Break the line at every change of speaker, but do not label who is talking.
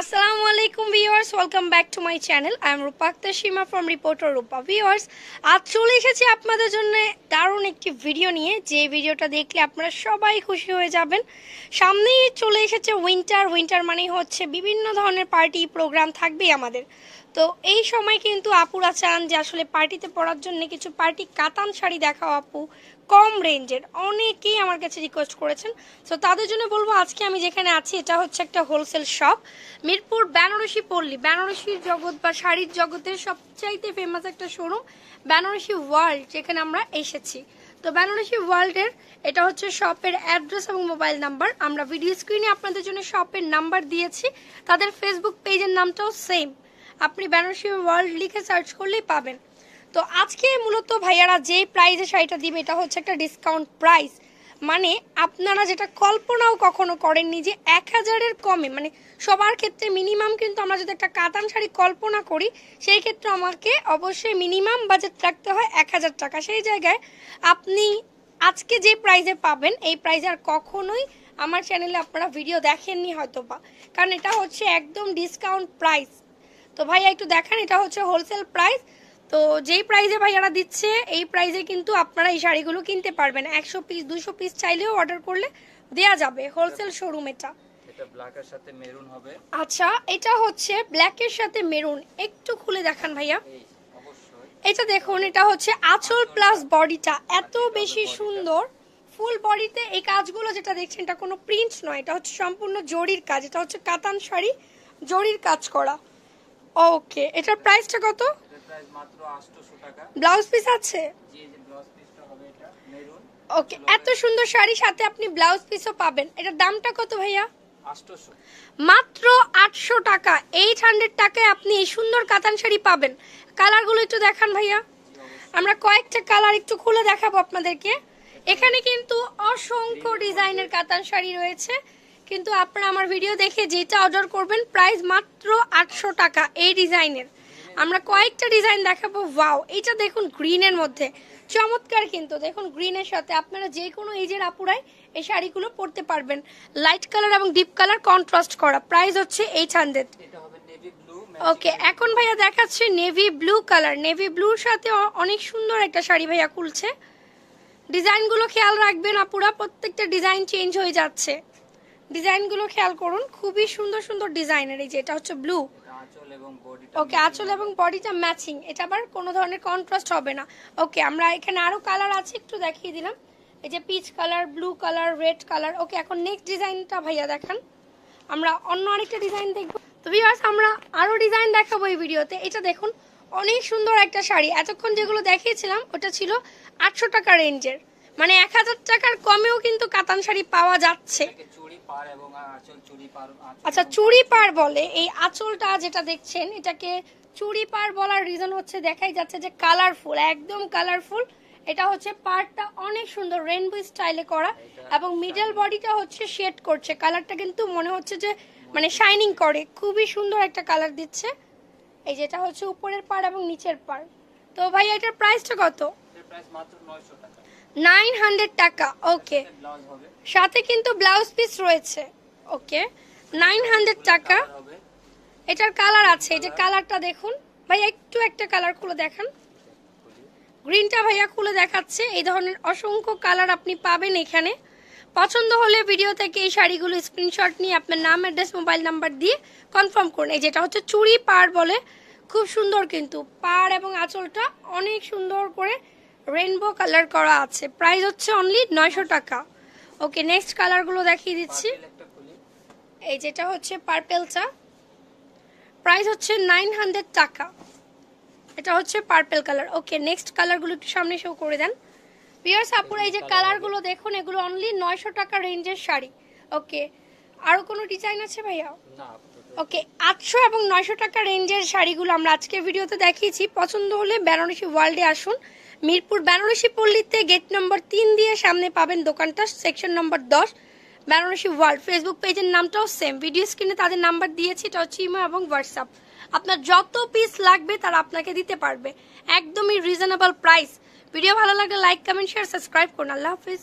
আসসালামু আলাইকুম viewers welcome back to my channel I am Rupa Sima from reporter Rupa viewers আজ চলে এসেছি আপনাদের জন্য দারুণ একটি ভিডিও নিয়ে যে ভিডিওটা দেখলে আপনারা সবাই খুশি হয়ে যাবেন সামনেই চলে এসেছে উইন্টার উইন্টার মানেই হচ্ছে বিভিন্ন ধরনের পার্টি প্রোগ্রাম থাকবেই আমাদের তো এই সময় কিন্তু আপুরা চান যে আসলে পার্টিতে পড়ার জন্য কিছু পার্টি কাতান শাড়ি দেখাও আপু কম রেঞ্জের অনেকেই আমার কাছে রিকোয়েস্ট করেছেন তো তাদের জন্য বলবো আজকে আমি যেখানে আছি এটা হচ্ছে একটা হোলসেল শপ মিরপুর বেনারসি পল্লী বেনারসির জগৎ বা শাড়ির জগতের সবচাইতে ফেমাস একটা শোরুম বেনারসি ওয়ার্ল্ড যেখানে আমরা এসেছি তো বেনারসি ওয়ার্ল্ডের এটা হচ্ছে শপের অ্যাড্রেস এবং মোবাইল নাম্বার আমরা ভিডিও স্ক্রিনে আপনাদের জন্য শপের নাম্বার দিয়েছি তাদের ফেসবুক পেজের নামটাও সেম আপনি বেনারসি ওয়ার্ল্ড লিখে সার্চ করলেই পাবেন তো আজকে মূলত ভাইয়ারা যে প্রাইজে শাড়িটা দিবে এটা হচ্ছে একটা ডিসকাউন্ট প্রাইস মানে আপনারা যেটা কল্পনাও কখনো করেননি যে এক হাজারের কমে মানে সবার ক্ষেত্রে মিনিমাম কিন্তু আমরা যদি একটা কাতান শাড়ি কল্পনা করি সেই ক্ষেত্রে আমাকে অবশ্যই মিনিমাম বাজেট রাখতে হয় এক হাজার টাকা সেই জায়গায় আপনি আজকে যে প্রাইজে পাবেন এই প্রাইজে আর কখনোই আমার চ্যানেলে আপনারা ভিডিও দেখেননি হয়তো বা কারণ এটা হচ্ছে একদম ডিসকাউন্ট প্রাইস তো ভাইয়া একটু দেখেন এটা হচ্ছে হোলসেল প্রাইস তো যেই প্রাইজে ভাইয়ারা দিচ্ছে এই প্রাইজে কিন্তু আপনারা এই শাড়িগুলো কিনতে পারবেন একশো পিস দুশো পিস চাইলেও অর্ডার করলে দেয়া যাবে হোলসেল শোরুম এটা এটা আচ্ছা এটা হচ্ছে ব্ল্যাকের সাথে মেরুন একটু খুলে দেখান ভাইয়া এটা দেখুন এটা হচ্ছে আচল প্লাস বডিটা এত বেশি সুন্দর ফুল বডিতে এই কাজগুলো যেটা দেখছেন এটা কোনো প্রিন্ট নয় এটা হচ্ছে সম্পূর্ণ জরির কাজ এটা হচ্ছে কাতান শাড়ি জরির কাজ করা ওকে এটার প্রাইসটা কত ব্লাউজ পিস আছে ওকে এত সুন্দর শাড়ি সাথে আপনি ব্লাউজ পিসও পাবেন এটার দামটা কত ভাইয়া মাত্র আটশো টাকা এইট টাকায় আপনি এই সুন্দর কাতান শাড়ি পাবেন কালারগুলো একটু দেখান ভাইয়া আমরা কয়েকটা কালার একটু খুলে দেখাবো আপনাদেরকে এখানে কিন্তু অসংখ্য ডিজাইনের কাতান শাড়ি রয়েছে কিন্তু আপনারা আমার ভিডিও দেখে যেটা অর্ডার করবেন প্রাইস মাত্র আটশো টাকা এই ডিজাইনের আমরা কয়েকটা ডিজাইন দেখাবো ওয়াও এটা দেখুন গ্রিনের মধ্যে চমৎকার কিন্তু দেখুন গ্রিনের সাথে আপনারা যে কোনো এজের আপুরায় এই শাড়িগুলো পরতে পারবেন লাইট কালার এবং ডিপ কালার কন্ট্রাস্ট করা প্রাইস হচ্ছে এইট হান্ড্রেড ওকে এখন ভাইয়া দেখাচ্ছে নেভি ব্লু কালার নেভি ব্লুর সাথে অনেক সুন্দর একটা শাড়ি ভাইয়া খুলছে ডিজাইনগুলো খেয়াল রাখবেন আপুরা প্রত্যেকটা ডিজাইন চেঞ্জ হয়ে যাচ্ছে ডিজাইনগুলো খেয়াল করুন খুবই সুন্দর সুন্দর ডিজাইনের এই যে এটা হচ্ছে ব্লু ওকে আঁচল এবং বডিটা ম্যাচিং এটা আবার কোনো ধরনের কন্ট্রাস্ট হবে না ওকে আমরা এখানে আরও কালার আছে একটু দেখিয়ে দিলাম এই যে peach colour blue colour red colour okay এখন নেক্সট ডিজাইনটা ভাইয়া দেখান আমরা অন্য আরেকটা ডিজাইন দেখবো তো ভিউয়ার্স আমরা আরও ডিজাইন দেখাবো এই ভিডিওতে এটা দেখুন অনেক সুন্দর একটা শাড়ি এতক্ষণ যেগুলো দেখিয়েছিলাম ওটা ছিল আটশো টাকা রেঞ্জের মানে এক হাজার টাকার কমেও কিন্তু কাতান শাড়ি পাওয়া যাচ্ছে আচ্ছা চুরি পার বলে এই আঁচলটা যেটা দেখছেন এটাকে চুরি পার বলার রিজন হচ্ছে দেখাই যাচ্ছে যে কালারফুল একদম কালারফুল এটা হচ্ছে পার্টটা অনেক সুন্দর রেনবো স্টাইলে করা এবং মিডল বডিটা হচ্ছে শেড করছে কালারটা কিন্তু মনে হচ্ছে যে মানে শাইনিং করে খুবই সুন্দর একটা কালার দিচ্ছে এই যেটা হচ্ছে উপরের পার এবং নিচের পার তো ভাই এটার প্রাইসটা কত প্রাইস মাত্র 900 টাকা নাইন হান্ড্রেড টাকা ওকে সাথে কিন্তু ব্লাউজ পিস রয়েছে ওকে নাইন হান্ড্রেড টাকা এটার কালার আছে এটা কালারটা দেখুন ভাই একটু একটা কালার খুলে দেখান গ্রিনটা ভাইয়া খুলে দেখাচ্ছে এই ধরনের অসংখ্য কালার আপনি পাবেন এখানে পছন্দ হলে ভিডিও থেকে এই শাড়িগুলো স্ক্রিনশট নিয়ে আপনার নাম অ্যাড্রেস মোবাইল নাম্বার দিয়ে কনফার্ম করুন এই যেটা হচ্ছে চুড়ি পাড় বলে খুব সুন্দর কিন্তু পাড় এবং আঁচলটা অনেক সুন্দর করে রেনবো কালার করা আছে প্রাইস হচ্ছে অনলি নয়শো টাকা ওকে নেক্সট কালারগুলো দেখিয়ে দিচ্ছি এই যেটা হচ্ছে পার্পেলটা প্রাইস হচ্ছে নাইন হান্ড্রেড টাকা এটা হচ্ছে পার্পেল কালার ওকে নেক্সট কালারগুলো একটু সামনে শো করে দেন পিয়ার্স আপুর এই যে কালারগুলো দেখুন এগুলো অনলি নয়শো টাকা রেঞ্জের শাড়ি ওকে আরও কোনো ডিজাইন আছে ভাইয়া ওকে আটশো এবং নয়শো টাকা রেঞ্জের শাড়িগুলো আমরা আজকে ভিডিওতে দেখিয়েছি পছন্দ হলে বেনারসি ওয়ার্ল্ডে আসুন মিরপুর বেনারসি পল্লীতে গেট নম্বর তিন দিয়ে সামনে পাবেন দোকানটা সেকশন নম্বর দশ বেনারসি ওয়ার্ল্ড ফেসবুক পেজের নামটাও সেম ভিডিও স্ক্রিনে তাদের নাম্বার দিয়েছি এটা হচ্ছে ইমো এবং হোয়াটসঅ্যাপ আপনার যত পিস লাগবে তারা আপনাকে দিতে পারবে একদমই রিজনেবল প্রাইস ভিডিও ভালো লাগলে লাইক কমেন্ট শেয়ার সাবস্ক্রাইব করুন আল্লাহ হাফিজ